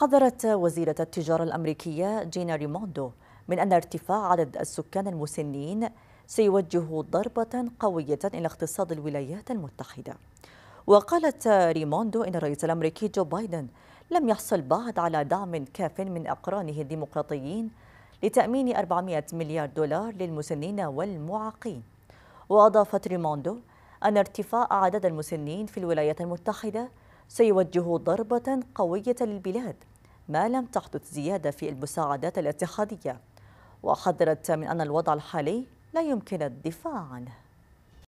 حذرت وزيرة التجارة الأمريكية جينا ريموندو من أن ارتفاع عدد السكان المسنين سيوجه ضربة قوية إلى اقتصاد الولايات المتحدة وقالت ريموندو إن الرئيس الأمريكي جو بايدن لم يحصل بعد على دعم كاف من أقرانه الديمقراطيين لتأمين 400 مليار دولار للمسنين والمعاقين وأضافت ريموندو أن ارتفاع عدد المسنين في الولايات المتحدة سيوجه ضربة قوية للبلاد ما لم تحدث زيادة في المساعدات الاتحادية وحذرت من أن الوضع الحالي لا يمكن الدفاع عنه